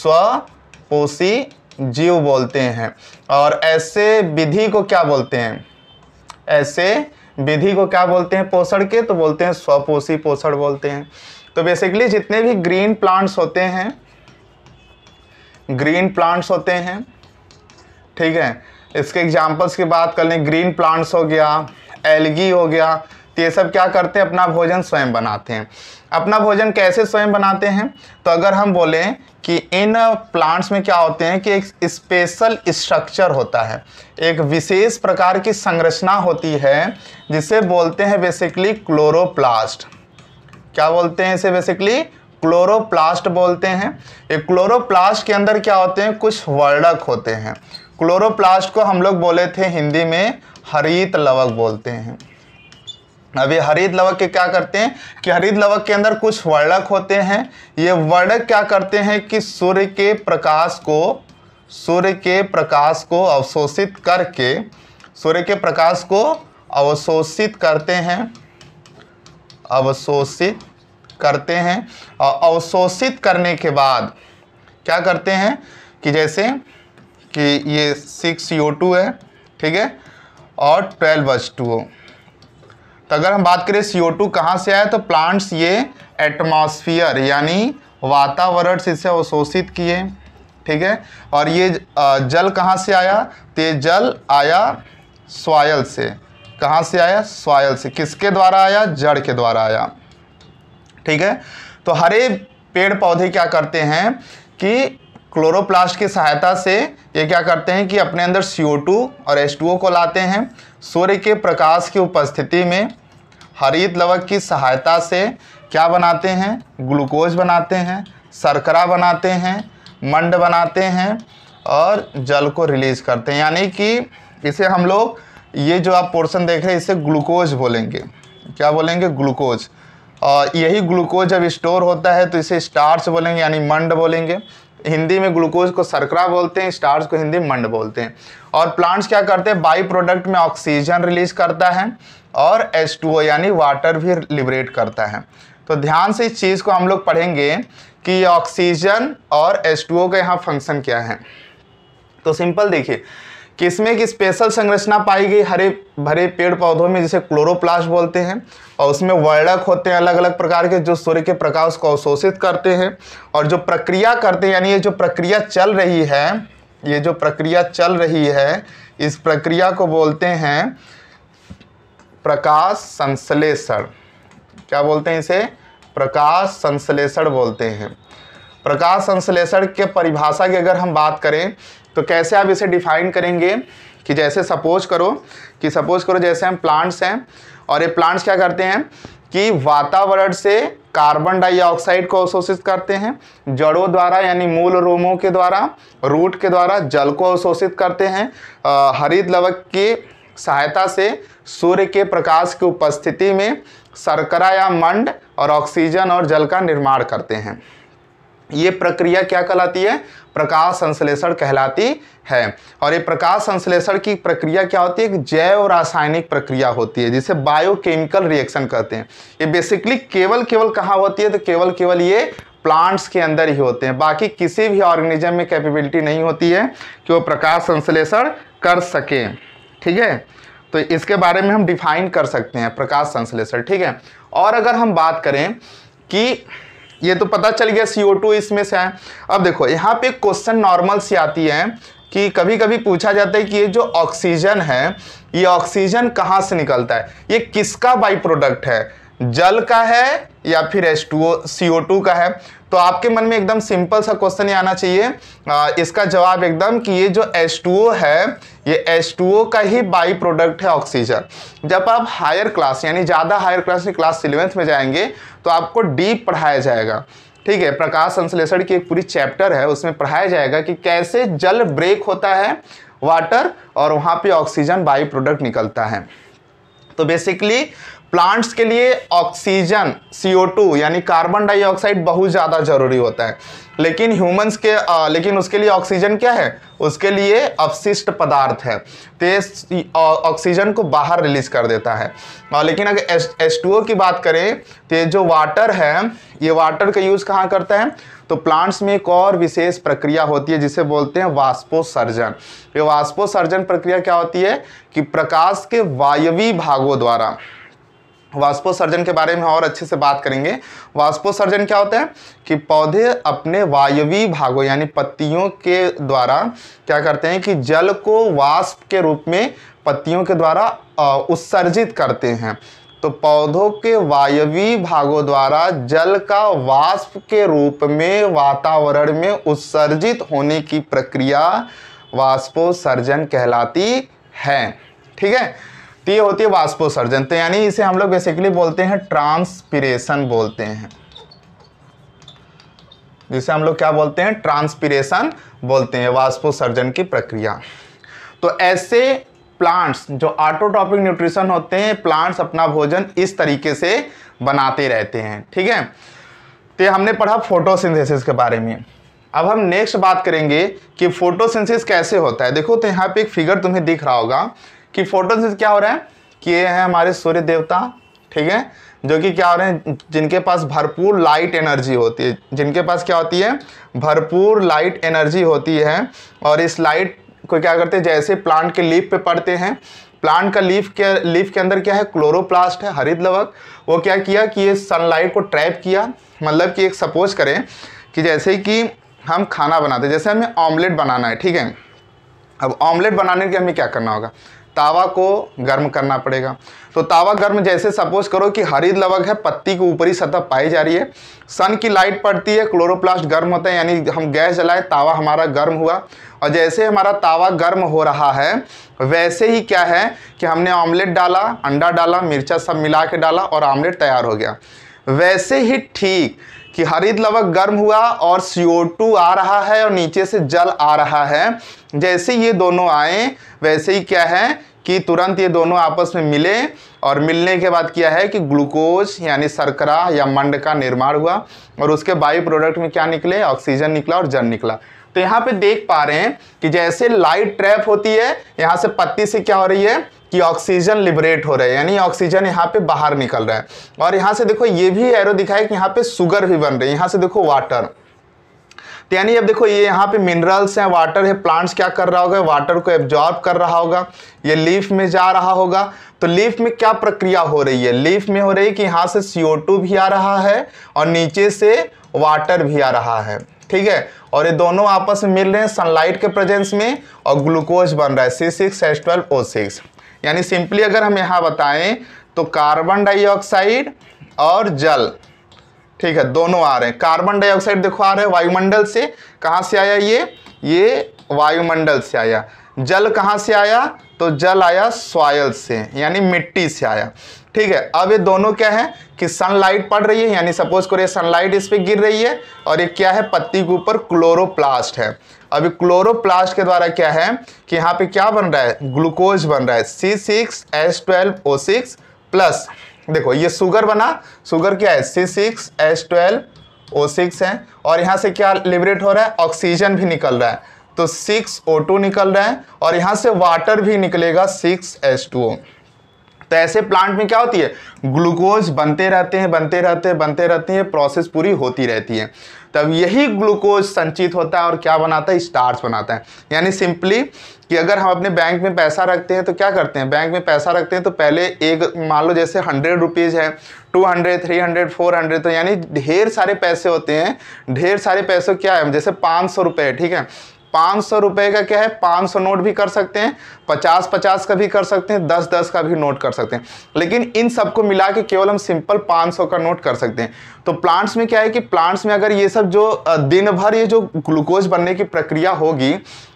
स्वपोषी जीव बोलते हैं और ऐसे विधि को क्या बोलते हैं ऐसे विधि को क्या बोलते हैं पोषण के तो बोलते हैं स्वपोषी पोषण बोलते हैं तो बेसिकली जितने भी ग्रीन प्लांट्स होते हैं ग्रीन प्लांट्स होते हैं ठीक है इसके एग्जांपल्स की बात कर लें ग्रीन प्लांट्स हो गया एलगी हो गया तो ये सब क्या करते हैं अपना भोजन स्वयं बनाते हैं अपना भोजन कैसे स्वयं बनाते हैं तो अगर हम बोलें कि इन प्लांट्स में क्या होते हैं कि एक स्पेशल स्ट्रक्चर होता है एक विशेष प्रकार की संरचना होती है जिसे बोलते हैं बेसिकली क्लोरोप्लास्ट क्या बोलते हैं इसे बेसिकली क्लोरोप्लास्ट बोलते हैं ये क्लोरोप्लास्ट के अंदर क्या होते हैं कुछ वर्णक होते हैं क्लोरोप्लास्ट को हम लोग बोले थे हिंदी में हरित लवक बोलते हैं अब ये हरित लवक के क्या करते हैं कि हरित लवक के अंदर कुछ वर्णक होते हैं ये वर्णक क्या करते हैं कि सूर्य के प्रकाश को सूर्य के प्रकाश को अवशोषित करके सूर्य के प्रकाश को अवशोषित करते हैं अवशोषित करते हैं और अवशोषित करने के बाद क्या करते हैं कि जैसे कि ये सिक्स यो टू है ठीक है और ट्वेल्व एच टू तो अगर हम बात करें सी ओ टू कहाँ से आया तो प्लांट्स ये एटमॉस्फियर यानी वातावरण से इसे अवशोषित किए ठीक है और ये जल कहाँ से आया तो ये जल आया स्वायल से कहाँ से आया स्वायल से किसके द्वारा आया जड़ के द्वारा आया ठीक है तो हरे पेड़ पौधे क्या करते हैं कि क्लोरोप्लास्ट की सहायता से ये क्या करते हैं कि अपने अंदर CO2 और H2O को लाते हैं सूर्य के प्रकाश की उपस्थिति में हरित लवक की सहायता से क्या बनाते हैं ग्लूकोज बनाते हैं शर्करा बनाते हैं मंड बनाते हैं और जल को रिलीज करते हैं यानी कि इसे हम लोग ये जो आप पोर्शन देख रहे हैं इसे ग्लूकोज बोलेंगे क्या बोलेंगे ग्लूकोज और यही ग्लूकोज जब स्टोर होता है तो इसे स्टार्च बोलेंगे यानी मंड बोलेंगे हिंदी में ग्लूकोज को सरकरा बोलते हैं स्टार्च को हिंदी में मंड बोलते हैं और प्लांट्स क्या करते हैं बाई प्रोडक्ट में ऑक्सीजन रिलीज करता है और H2O यानी वाटर भी लिबरेट करता है तो ध्यान से इस चीज़ को हम लोग पढ़ेंगे कि ऑक्सीजन और H2O का यहाँ फंक्शन क्या है तो सिंपल देखिए किसमें एक स्पेशल संरचना पाई गई हरे भरे पेड़ पौधों में जिसे क्लोरोप्लास्ट बोलते हैं और उसमें वर्णक होते हैं अलग अलग प्रकार के जो सूर्य के प्रकाश को अवशोषित करते हैं और जो प्रक्रिया करते हैं यानी ये जो प्रक्रिया चल रही है ये जो प्रक्रिया चल रही है इस प्रक्रिया को बोलते हैं प्रकाश संश्लेषण क्या बोलते हैं इसे प्रकाश संश्लेषण बोलते हैं प्रकाश संश्लेषण के परिभाषा की अगर हम बात करें तो कैसे आप इसे डिफाइन करेंगे कि जैसे सपोज करो कि सपोज करो जैसे हम प्लांट्स हैं और ये प्लांट्स क्या करते हैं कि वातावरण से कार्बन डाइऑक्साइड को अवशोषित करते हैं जड़ों द्वारा यानी मूल रोमों के द्वारा रूट के द्वारा जल को अवशोषित करते हैं हरित लवक की सहायता से सूर्य के प्रकाश की उपस्थिति में शर्करा या मंड और ऑक्सीजन और जल का निर्माण करते हैं ये प्रक्रिया क्या कहलाती है प्रकाश संश्लेषण कहलाती है और ये प्रकाश संश्लेषण की प्रक्रिया क्या होती है एक जैव रासायनिक प्रक्रिया होती है जिसे बायोकेमिकल रिएक्शन कहते हैं ये बेसिकली केवल केवल कहाँ होती है तो केवल केवल ये प्लांट्स के अंदर ही होते हैं बाकी किसी भी ऑर्गेनिज्म में कैपेबिलिटी नहीं होती है कि वो प्रकाश संश्लेषण कर सकें ठीक है तो इसके बारे में हम डिफाइन कर सकते हैं प्रकाश संश्लेषण ठीक है और अगर हम बात करें कि ये तो पता चल गया CO2 इसमें से है अब देखो यहाँ पे क्वेश्चन नॉर्मल सी आती है कि कभी कभी पूछा जाता है कि ये जो ऑक्सीजन है ये ऑक्सीजन कहाँ से निकलता है ये किसका बाई प्रोडक्ट है जल का है या फिर एस टू सीओ टू का है तो आपके मन में एकदम सिंपल सा क्वेश्चन ही आना चाहिए आ, इसका जवाब एकदम कि ये जो एस टू ओ है ये एस टू ओ का ही बाई प्रोडक्ट है ऑक्सीजन जब आप हायर क्लास यानी ज़्यादा हायर क्लास क्लास इलेवेंथ में जाएंगे तो आपको डीप पढ़ाया जाएगा ठीक है प्रकाश संश्लेषण की एक पूरी चैप्टर है उसमें पढ़ाया जाएगा कि कैसे जल ब्रेक होता है वाटर और वहाँ पर ऑक्सीजन बाई प्रोडक्ट निकलता है तो बेसिकली प्लांट्स के लिए ऑक्सीजन CO2 यानी कार्बन डाइऑक्साइड बहुत ज़्यादा जरूरी होता है लेकिन ह्यूमंस के आ, लेकिन उसके लिए ऑक्सीजन क्या है उसके लिए अपशिष्ट पदार्थ है तो ऑक्सीजन को बाहर रिलीज कर देता है और लेकिन अगर एस एस की बात करें तो जो वाटर है ये वाटर का यूज़ कहाँ करता है तो प्लांट्स में एक और विशेष प्रक्रिया होती है जिसे बोलते हैं वाष्पोसर्जन ये वाष्पोसर्जन प्रक्रिया क्या होती है कि प्रकाश के वायवी भागों द्वारा वाष्पोसर्जन के बारे में और अच्छे से बात करेंगे वाष्पोसर्जन क्या होता है कि पौधे अपने वायवी भागों यानी पत्तियों के द्वारा क्या करते हैं कि जल को वाष्प के रूप में पत्तियों के द्वारा उत्सर्जित करते हैं तो पौधों के वायवी भागों द्वारा जल का वाष्प के रूप में वातावरण में उत्सर्जित होने की प्रक्रिया वाष्पोसर्जन कहलाती है ठीक है तो ये होती है वाष्पोसर्जन तो यानी इसे हम लोग बेसिकली बोलते हैं ट्रांसपिरेशन बोलते हैं जिसे हम लोग क्या बोलते हैं ट्रांसपिरेशन बोलते हैं वाष्पोसर्जन की प्रक्रिया तो ऐसे प्लांट्स जो ऑटोटॉपिक न्यूट्रिशन होते हैं प्लांट्स अपना भोजन इस तरीके से बनाते रहते हैं ठीक है तो हमने पढ़ा फोटोसिंथेसिस के बारे में अब हम नेक्स्ट बात करेंगे कि फोटोसिंथेसिस कैसे होता है देखो तो यहाँ पे एक फिगर तुम्हें दिख रहा होगा कि फोटो से क्या हो रहा है कि ये है हमारे सूर्य देवता ठीक है जो कि क्या हो रहे हैं जिनके पास भरपूर लाइट एनर्जी होती है जिनके पास क्या होती है भरपूर लाइट एनर्जी होती है और इस लाइट को क्या करते हैं जैसे प्लांट के लीफ पे पड़ते हैं प्लांट का लीफ के लीफ के अंदर क्या है क्लोरोप्लास्ट है हरित लवक वो क्या किया कि ये सनलाइट को ट्रैप किया मतलब कि एक सपोज करें कि जैसे कि हम खाना बनाते जैसे हमें ऑमलेट बनाना है ठीक है अब ऑमलेट बनाने के हमें क्या करना होगा तावा को गर्म करना पड़ेगा तो तावा गर्म जैसे सपोज करो कि हरी लवक है पत्ती की ऊपरी सतह पाई जा रही है सन की लाइट पड़ती है क्लोरोप्लास्ट गर्म होता है यानी हम गैस जलाए तावा हमारा गर्म हुआ और जैसे हमारा तावा गर्म हो रहा है वैसे ही क्या है कि हमने ऑमलेट डाला अंडा डाला मिर्चा सब मिला के डाला और ऑमलेट तैयार हो गया वैसे ही ठीक कि हरित लवक गर्म हुआ और CO2 आ रहा है और नीचे से जल आ रहा है जैसे ये दोनों आए वैसे ही क्या है कि तुरंत ये दोनों आपस में मिले और मिलने के बाद क्या है कि ग्लूकोज यानी सरकरा या मंड का निर्माण हुआ और उसके बायो प्रोडक्ट में क्या निकले ऑक्सीजन निकला और जल निकला तो यहाँ पे देख पा रहे हैं कि जैसे लाइट ट्रैप होती है यहाँ से पत्ती से क्या हो रही है कि ऑक्सीजन लिबरेट हो रहा है यानी ऑक्सीजन यहाँ पे बाहर निकल रहा है और यहाँ से देखो ये भी एरो दिखाया कि यहाँ पे शुगर भी बन रही है यहाँ से देखो वाटर तो यानी अब देखो ये यहाँ पे मिनरल्स हैं वाटर है प्लांट्स क्या कर रहा होगा वाटर को एब्जॉर्ब कर रहा होगा ये लीफ में जा रहा होगा तो लीफ में क्या प्रक्रिया हो रही है लीफ में हो रही है कि यहाँ से CO2 भी आ रहा है और नीचे से वाटर भी आ रहा है ठीक है और ये दोनों आपस में मिल रहे हैं सनलाइट के प्रेजेंस में और ग्लूकोज बन रहा है C six H twelve O six यानी सिंपली अगर हम यहाँ बताएं तो कार्बन डाइऑक्साइड और जल ठीक है दोनों आ रहे हैं कार्बन डाइऑक्साइड देखो आ रहे हैं वायुमंडल से कहाँ से आया ये ये वायुमंडल से आया जल कहाँ से आया तो जल आया सॉयल से यानी मिट्टी से आया ठीक है अब ये दोनों क्या है कि सनलाइट पड़ रही है यानी सपोज करिए सनलाइट इस पर गिर रही है और ये क्या है पत्ती के ऊपर क्लोरोप्लास्ट है अभी क्लोरोप्लास्ट के द्वारा क्या है कि यहाँ पे क्या बन रहा है ग्लूकोज बन रहा है C six S twelve O six plus देखो ये शुगर बना शुगर क्या है C six S twelve O six है और यहाँ से क्या लिबरेट हो रहा है ऑक्सीजन भी निकल रहा है तो सिक्स ओ टू निकल रहा है और यहाँ से वाटर भी निकलेगा सिक्स एस टू ओ तो ऐसे प्लांट में क्या होती है ग्लूकोज बनते रहते हैं बनते रहते हैं बनते रहते हैं प्रोसेस पूरी होती रहती है तब यही ग्लूकोज संचित होता है और क्या बनाता है स्टार्च बनाता है यानी सिंपली कि अगर हम अपने बैंक में पैसा रखते हैं तो क्या करते हैं बैंक में पैसा रखते हैं तो पहले एक मान लो जैसे हंड्रेड रुपीज़ है two hundred three hundred four hundred तो यानी ढेर सारे पैसे होते हैं ढेर सारे पैसों क्या है जैसे पाँच सौ रुपये ठीक है पाँच सौ रुपये का क्या है पाँच सौ नोट भी कर सकते हैं पचास पचास का भी कर सकते हैं दस दस का भी नोट कर सकते हैं लेकिन इन सबको मिला के केवल हम सिंपल पाँच सौ का नोट कर सकते हैं तो प्लांट्स में क्या है कि प्लांट्स में अगर ये सब जो दिन भर ये जो ग्लूकोज बनने की प्रक्रिया होगी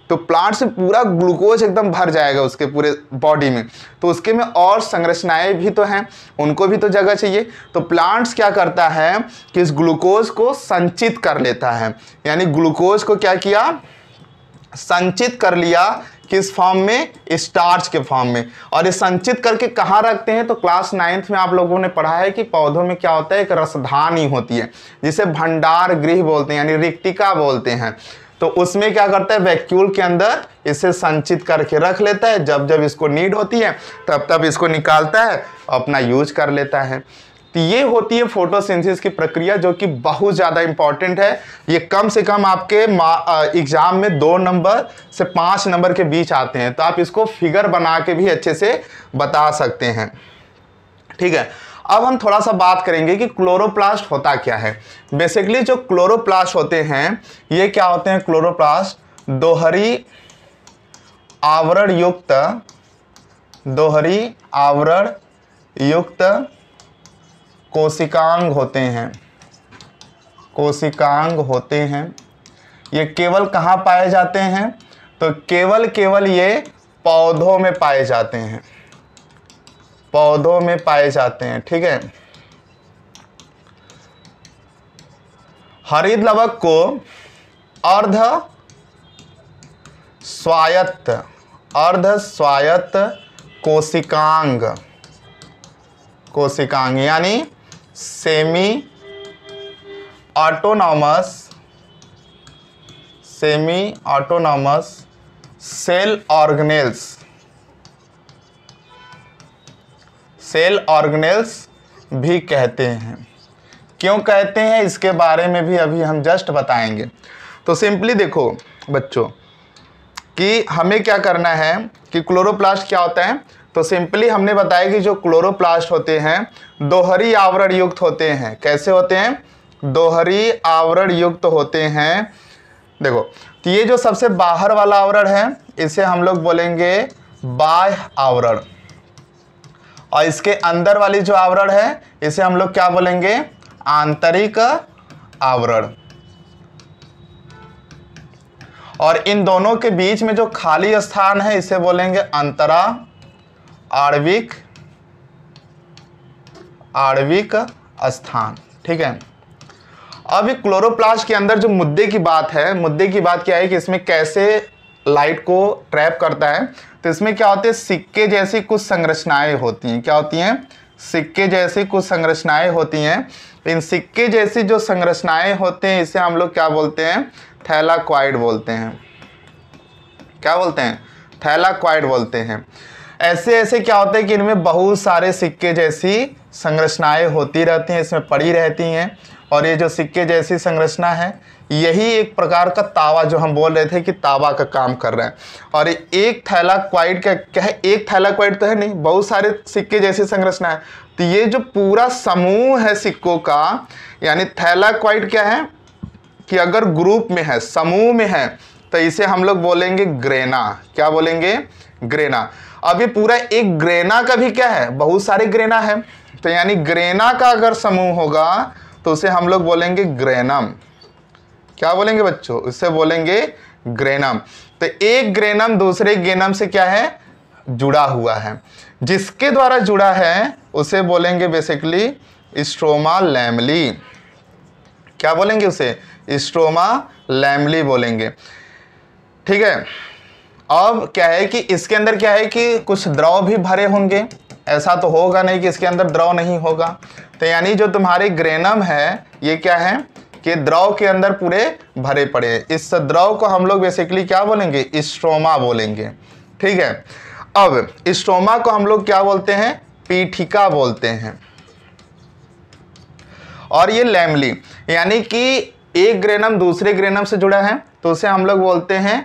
तो प्लांट से पूरा ग्लूकोज एकदम भर जाएगा उसके पूरे बॉडी में तो उसके में और संरचनाएं भी तो हैं उनको भी तो जगह चाहिए तो प्लांट्स क्या करता है कि इस ग्लूकोज को संचित कर लेता है यानी ग्लूकोज को क्या किया संचित कर लिया किस फॉर्म में स्टार्च के फॉर्म में और ये संचित करके कहाँ रखते हैं तो क्लास नाइन्थ में आप लोगों ने पढ़ा है कि पौधों में क्या होता है एक रसधानी होती है जिसे भंडार गृह बोलते हैं यानी रिक्टिका बोलते हैं तो उसमें क्या करता है वैक्यूल के अंदर इसे संचित करके रख लेता है जब जब इसको नीड होती है तब तब इसको निकालता है अपना यूज कर लेता है तो ये होती है फोटोसिंथेसिस की प्रक्रिया जो कि बहुत ज़्यादा इंपॉर्टेंट है ये कम से कम आपके एग्जाम में दो नंबर से पांच नंबर के बीच आते हैं तो आप इसको फिगर बना के भी अच्छे से बता सकते हैं ठीक है अब हम थोड़ा सा बात करेंगे कि क्लोरोप्लास्ट होता क्या है बेसिकली जो क्लोरोप्लास्ट होते हैं ये क्या होते हैं क्लोरोप्लास्ट दोहरी आवरण युक्त दोहरी आवरण युक्त कोशिकांग होते हैं कोशिकांग होते हैं ये केवल कहाँ पाए जाते हैं तो केवल केवल ये पौधों में पाए जाते हैं पौधों में पाए जाते हैं ठीक है हरित लवक को अर्ध स्वायत्त अर्ध स्वायत्त कोशिकांग कोशिकांग यानी semi autonomous semi autonomous cell organelles cell organelles भी कहते हैं क्यों कहते हैं इसके बारे में भी अभी हम जस्ट बताएंगे तो सिंपली देखो बच्चों कि हमें क्या करना है कि क्लोरोप्लास्ट क्या होता है तो सिंपली हमने बताया कि जो क्लोरोप्लास्ट होते हैं दोहरी आवरण युक्त होते हैं कैसे होते हैं दोहरी आवरण युक्त होते हैं देखो तो ये जो सबसे बाहर वाला आवरण है इसे हम लोग बोलेंगे बाह आवरण और इसके अंदर वाली जो आवरण है इसे हम लोग क्या बोलेंगे आंतरिक आवरण और इन दोनों के बीच में जो खाली स्थान है इसे बोलेंगे अंतरा आणविक आणविक स्थान ठीक है अब ये क्लोरोप्लास्ट के अंदर जो मुद्दे की बात है मुद्दे की बात क्या है कि इसमें कैसे लाइट को ट्रैप करता है तो इसमें क्या होते हैं सिक्के जैसी कुछ संरचनाएं होती हैं क्या होती हैं सिक्के जैसी कुछ संरचनाएं होती हैं इन सिक्के जैसी जो संरचनाएं होते हैं इसे हम लोग क्या बोलते हैं थैलाक्वाइड बोलते हैं क्या बोलते हैं थैलाक्वाइड बोलते हैं ऐसे ऐसे क्या होते हैं कि इनमें बहुत सारे सिक्के जैसी संरचनाएं होती रहती हैं इसमें पड़ी रहती हैं और ये जो सिक्के जैसी संरचना है यही एक प्रकार का तावा जो हम बोल रहे थे कि तावा का काम कर रहे हैं और एक थैला क्वाइट का क्या है एक थैला क्वाइट तो है नहीं बहुत सारे सिक्के जैसी संरचना है तो ये जो पूरा समूह है सिक्कों का यानी थैला क्वाइट क्या है कि अगर ग्रुप में है समूह में है तो इसे हम लोग बोलेंगे ग्रेना क्या बोलेंगे ग्रेना अब ये पूरा एक ग्रेना का भी क्या है बहुत सारे ग्रेना है तो यानी ग्रेना का अगर समूह होगा तो उसे हम लोग बोलेंगे ग्रेनम क्या बोलेंगे बच्चों उसे बोलेंगे ग्रेनम तो एक ग्रेनम दूसरे ग्रेनम से क्या है जुड़ा हुआ है जिसके द्वारा जुड़ा है उसे बोलेंगे बेसिकली स्ट्रोमा लैमली क्या बोलेंगे उसे स्ट्रोमा लैमली बोलेंगे ठीक है अब क्या है कि इसके अंदर क्या है कि कुछ द्रव भी भरे होंगे ऐसा तो होगा नहीं कि इसके अंदर द्रव नहीं होगा तो यानी जो तुम्हारे ग्रेनम है ये क्या है कि द्रव के अंदर पूरे भरे पड़े हैं इस द्रव को हम लोग बेसिकली क्या बोलेंगे स्ट्रोमा बोलेंगे ठीक है अब स्ट्रोमा को हम लोग क्या बोलते हैं पीठिका बोलते हैं और ये लैमली यानी कि एक ग्रेनम दूसरे ग्रेनम से जुड़ा है तो उसे हम लोग बोलते हैं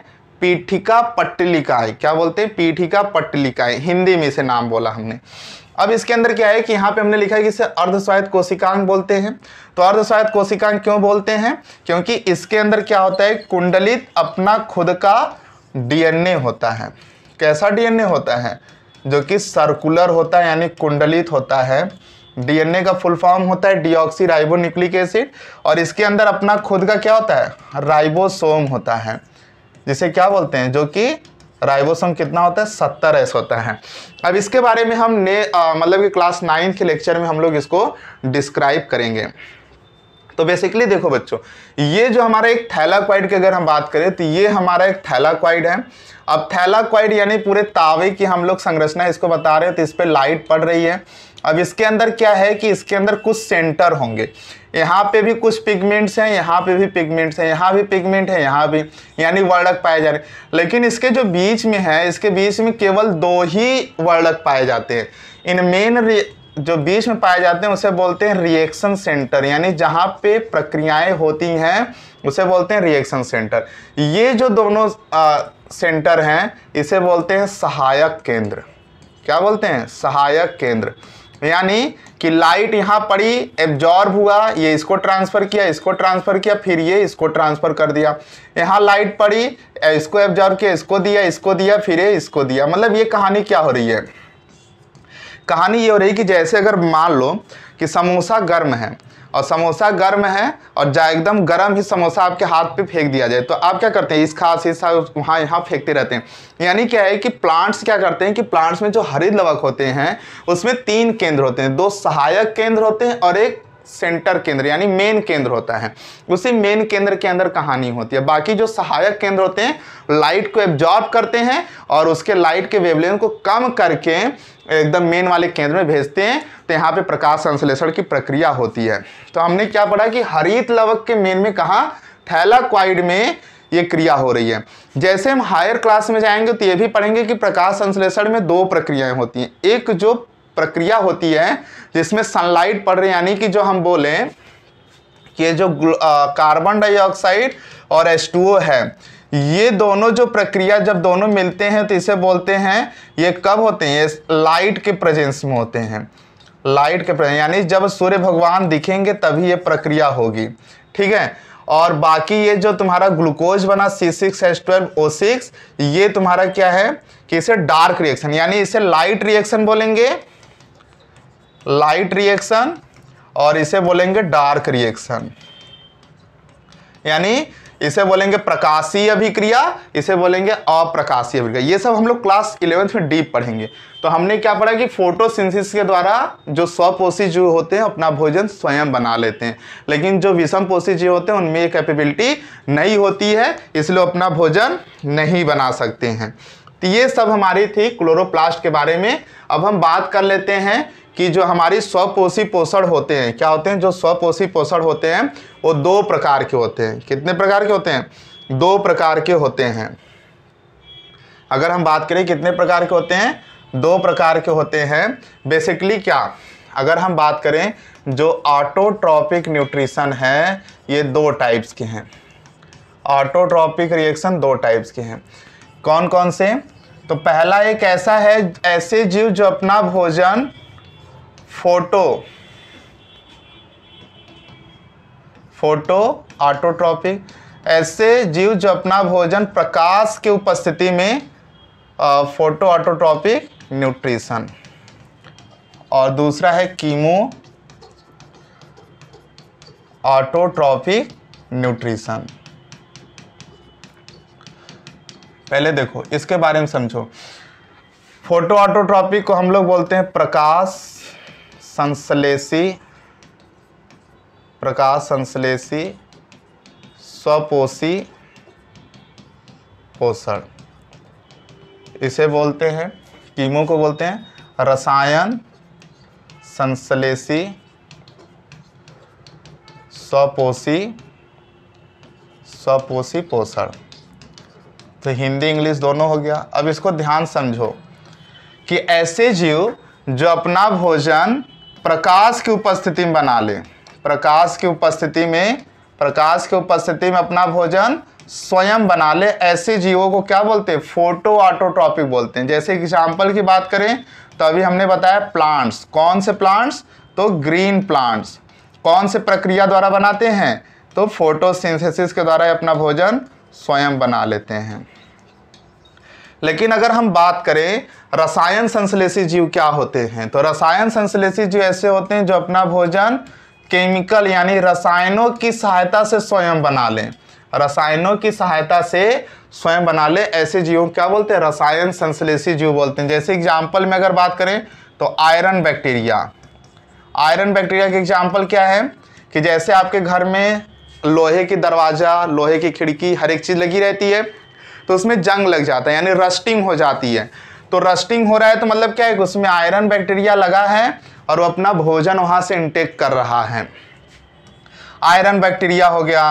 पीठिका पट्टलिकाए क्या बोलते हैं पीठिका पट्टलिकाए हिंदी में इसे नाम बोला हमने अब इसके अंदर क्या है कि यहाँ पे हमने लिखा है कि इसे अर्धस्वायत कोशिकांग बोलते हैं तो अर्धस्वायत कोशिकांग क्यों बोलते हैं क्योंकि इसके अंदर क्या होता है कुंडलित अपना खुद का डीएनए होता है कैसा डीएनए होता है जो कि सर्कुलर होता है यानी कुंडलित होता है डीएनए का फुल फॉर्म होता है डीऑक्सी राइबो न्यूक्लिक एसिड और इसके अंदर अपना खुद का क्या होता है राइबोसोम होता है जिसे क्या बोलते हैं जो कि राइबोसोम कितना होता है सत्तर एस होता है अब इसके बारे में हम ने मतलब कि क्लास नाइन्थ के लेक्चर में हम लोग इसको डिस्क्राइब करेंगे तो बेसिकली देखो बच्चों ये जो हमारा एक थैलाक्वाइड की अगर हम बात करें तो ये हमारा एक थैलाक्वाइड है अब थैलाक्वाइड यानी पूरे तावे की हम लोग संरचना इसको बता रहे हैं तो इस पर लाइट पड़ रही है अब इसके अंदर क्या है कि इसके अंदर कुछ सेंटर होंगे यहाँ पे भी कुछ पिगमेंट्स हैं यहाँ पे भी पिगमेंट्स हैं यहाँ भी पिगमेंट है यहाँ भी यानी वर्णक पाए जा रहे लेकिन इसके जो बीच में है इसके बीच में केवल दो ही वर्णक पाए जाते हैं इन मेन जो बीच में पाए जाते हैं उसे बोलते हैं रिएक्शन सेंटर यानी जहाँ पे प्रक्रियाएं होती हैं उसे बोलते हैं रिएक्शन सेंटर ये जो दोनों आ, सेंटर हैं इसे बोलते हैं सहायक केंद्र क्या बोलते हैं सहायक केंद्र यानी कि लाइट यहाँ पड़ी एब्जॉर्ब हुआ ये इसको ट्रांसफ़र किया इसको ट्रांसफ़र किया फिर ये इसको ट्रांसफ़र कर दिया यहाँ लाइट पड़ी इसको एब्जॉर्ब किया इसको दिया इसको दिया फिर ये इसको दिया मतलब ये कहानी क्या हो रही है कहानी ये हो रही है कि जैसे अगर मान लो कि समोसा गर्म है और समोसा गर्म है और जा एकदम गर्म ही समोसा आपके हाथ पे फेंक दिया जाए तो आप क्या करते हैं इस खास हिस्सा वहाँ यहाँ फेंकते रहते हैं यानी क्या है कि प्लांट्स क्या करते हैं कि प्लांट्स में जो हरित लवक होते हैं उसमें तीन केंद्र होते हैं दो सहायक केंद्र होते हैं और एक सेंटर केंद्र यानी मेन केंद्र होता है उसी मेन केंद्र के अंदर कहानी होती है बाकी जो सहायक केंद्र होते हैं लाइट को एब्जॉर्ब करते हैं और उसके लाइट के वेवलेंथ को कम करके एकदम मेन वाले केंद्र में भेजते हैं तो यहाँ पे प्रकाश संश्लेषण की प्रक्रिया होती है तो हमने क्या पढ़ा कि हरित लवक के मेन में कहा थैलाक्वाइड में ये क्रिया हो रही है जैसे हम हायर क्लास में जाएंगे तो ये भी पढ़ेंगे कि प्रकाश संश्लेषण में दो प्रक्रियाएं होती हैं एक जो प्रक्रिया होती है जिसमें सनलाइट पड़ रही है यानी कि जो हम बोलें कि जो कार्बन डाइऑक्साइड और एस है ये दोनों जो प्रक्रिया जब दोनों मिलते हैं तो इसे बोलते हैं ये कब होते हैं ये लाइट के प्रेजेंस में होते हैं लाइट के प्रेजेंस यानी जब सूर्य भगवान दिखेंगे तभी ये प्रक्रिया होगी ठीक है और बाकी ये जो तुम्हारा ग्लूकोज बना C six S twelve O six ये तुम्हारा क्या है कि इसे डार्क रिएक्शन यानी इसे लाइट रिएक्शन बोलेंगे लाइट रिएक्शन और इसे बोलेंगे डार्क रिएक्शन यानी इसे बोलेंगे प्रकाशीय अभिक्रिया इसे बोलेंगे अप्रकाशीय अभिक्रिया ये सब हम लोग क्लास इलेवेंथ में डीप पढ़ेंगे तो हमने क्या पढ़ा कि फोटोसिंथेसिस के द्वारा जो स्वपोषी जीव होते हैं अपना भोजन स्वयं बना लेते हैं लेकिन जो विषम पोषी जीव होते हैं उनमें ये कैपेबिलिटी नहीं होती है इसलिए अपना भोजन नहीं बना सकते हैं तो ये सब हमारी थी क्लोरोप्लास्ट के बारे में अब हम बात कर लेते हैं कि जो हमारी स्वपोषी पोषण होते हैं क्या होते हैं जो स्वपोषी पोषण होते हैं वो दो प्रकार के होते हैं कितने प्रकार के होते हैं दो प्रकार के होते हैं अगर हम बात करें कितने प्रकार के होते हैं दो प्रकार के होते हैं बेसिकली क्या अगर हम बात करें जो ऑटोट्रॉपिक न्यूट्रिशन है ये दो टाइप्स के हैं ऑटोट्रॉपिक रिएक्शन दो टाइप्स के हैं कौन कौन से तो पहला एक ऐसा है ऐसे जीव जो अपना भोजन फोटो फोटो ऑटोट्रॉपिक ऐसे जीव जो अपना भोजन प्रकाश की उपस्थिति में फोटो ऑटोट्रॉपिक न्यूट्रिशन और दूसरा है कीमो ऑटोट्रॉपिक न्यूट्रिशन पहले देखो इसके बारे में समझो फोटो ऑटोट्रॉपी को हम लोग बोलते हैं प्रकाश संश्लेषी प्रकाश संश्लेषी स्वपोषी पोषण इसे बोलते हैं कीमो को बोलते हैं रसायन संश्लेषी स्वपोषी स्वपोषी पोषण तो हिंदी इंग्लिश दोनों हो गया अब इसको ध्यान समझो कि ऐसे जीव जो अपना भोजन प्रकाश की उपस्थिति में बना लें प्रकाश की उपस्थिति में प्रकाश की उपस्थिति में अपना भोजन स्वयं बना ले ऐसे जीवों को क्या बोलते हैं फोटो ऑटोट्रॉपिक बोलते हैं जैसे एग्जाम्पल की बात करें तो अभी हमने बताया प्लांट्स कौन से प्लांट्स तो ग्रीन प्लांट्स कौन से प्रक्रिया द्वारा बनाते हैं तो फोटोसिंथेसिस के द्वारा अपना भोजन स्वयं बना लेते हैं लेकिन अगर हम बात करें रसायन संश्लेषी जीव क्या होते हैं तो रसायन संश्लेषी जीव ऐसे होते हैं जो अपना भोजन केमिकल यानी रसायनों की सहायता से स्वयं बना लें रसायनों की सहायता से स्वयं बना लें ऐसे जीवों क्या बोलते हैं रसायन संश्लेषी जीव बोलते हैं जैसे एग्जाम्पल में अगर बात करें तो आयरन बैक्टीरिया आयरन बैक्टीरिया की एग्जाम्पल क्या है कि जैसे आपके घर में लोहे की दरवाज़ा लोहे की खिड़की हर एक चीज़ लगी रहती है तो उसमें जंग लग जाता है यानी रस्टिंग हो जाती है तो रस्टिंग हो रहा है तो मतलब क्या है उसमें आयरन बैक्टीरिया लगा है और वो अपना भोजन वहाँ से इंटेक कर रहा है आयरन बैक्टीरिया हो गया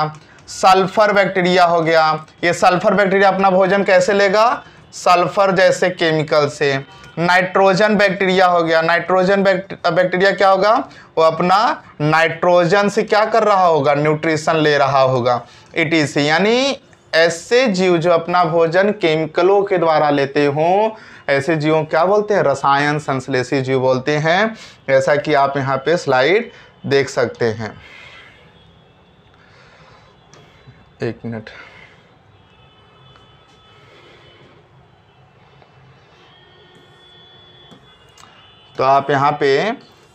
सल्फर बैक्टीरिया हो गया ये सल्फर बैक्टीरिया अपना भोजन कैसे लेगा सल्फर जैसे केमिकल से नाइट्रोजन बैक्टीरिया हो गया नाइट्रोजन बैक्टीरिया क्या होगा वो अपना नाइट्रोजन से क्या कर रहा होगा न्यूट्रिशन ले रहा होगा इट इज यानी ऐसे जीव जो अपना भोजन केमिकलों के द्वारा लेते हों ऐसे जीवों क्या बोलते हैं रसायन संश्लेषी जीव बोलते हैं जैसा कि आप यहाँ पे स्लाइड देख सकते हैं एक मिनट तो आप यहाँ पे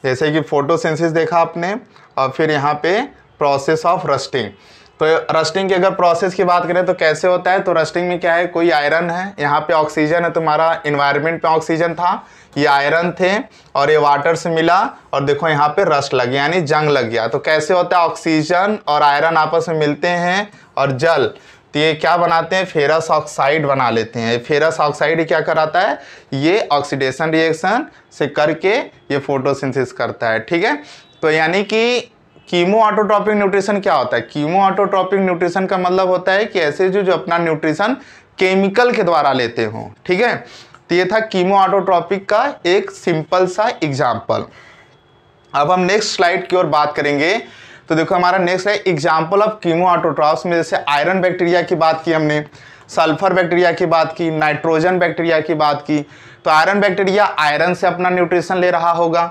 जैसे कि फोटोसेंसिस देखा आपने और फिर यहाँ पे प्रोसेस ऑफ रस्टिंग तो रस्टिंग की अगर प्रोसेस की बात करें तो कैसे होता है तो रस्टिंग में क्या है कोई आयरन है यहाँ पे ऑक्सीजन है तुम्हारा इन्वायरमेंट पे ऑक्सीजन था ये आयरन थे और ये वाटर से मिला और देखो यहाँ पे रस्ट लग गया यानी जंग लग गया तो कैसे होता है ऑक्सीजन और आयरन आपस में मिलते हैं और जल तो ये क्या बनाते हैं फेरस ऑक्साइड बना लेते हैं फेरस ऑक्साइड क्या कराता है ये ऑक्सीडेशन रिएक्शन से करके ये फोटोसिंथेसिस करता है ठीक है तो यानी कि कीमो ऑटोट्रॉपिक न्यूट्रिशन क्या होता है कीमो ऑटोट्रॉपिक न्यूट्रिशन का मतलब होता है कि ऐसे जो जो अपना न्यूट्रिशन केमिकल के द्वारा लेते हो ठीक है तो ये था कीमो ऑटोट्रॉपिक का एक सिंपल सा एग्जाम्पल अब हम नेक्स्ट स्लाइड की ओर बात करेंगे तो देखो हमारा नेक्स्ट है एग्जाम्पल ऑफ ऑटोट्रॉप्स में जैसे आयरन बैक्टीरिया की बात की हमने सल्फर बैक्टीरिया की बात की नाइट्रोजन बैक्टीरिया की बात की तो आयरन बैक्टीरिया आयरन से अपना न्यूट्रिशन ले रहा होगा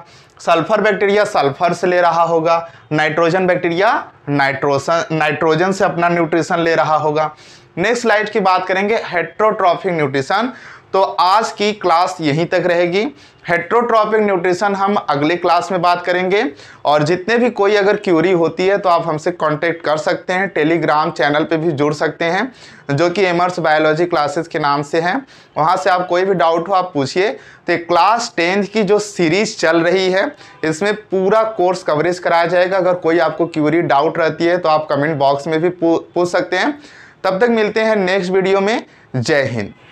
सल्फर बैक्टीरिया सल्फर से ले रहा होगा नाइट्रोजन बैक्टीरिया नाइट्रोसन नाइट्रोजन से अपना न्यूट्रिशन ले रहा होगा नेक्स्ट स्लाइड की बात करेंगे हेट्रोट्रॉफिक न्यूट्रिशन तो आज की क्लास यहीं तक रहेगी हेट्रोट्रॉपिक न्यूट्रिशन हम अगले क्लास में बात करेंगे और जितने भी कोई अगर क्यूरी होती है तो आप हमसे कांटेक्ट कर सकते हैं टेलीग्राम चैनल पे भी जुड़ सकते हैं जो कि एमर्स बायोलॉजी क्लासेस के नाम से हैं वहाँ से आप कोई भी डाउट हो आप पूछिए तो क्लास टेंथ की जो सीरीज़ चल रही है इसमें पूरा कोर्स कवरेज कराया जाएगा अगर कोई आपको क्यूरी डाउट रहती है तो आप कमेंट बॉक्स में भी पूछ सकते हैं तब तक मिलते हैं नेक्स्ट वीडियो में जय हिंद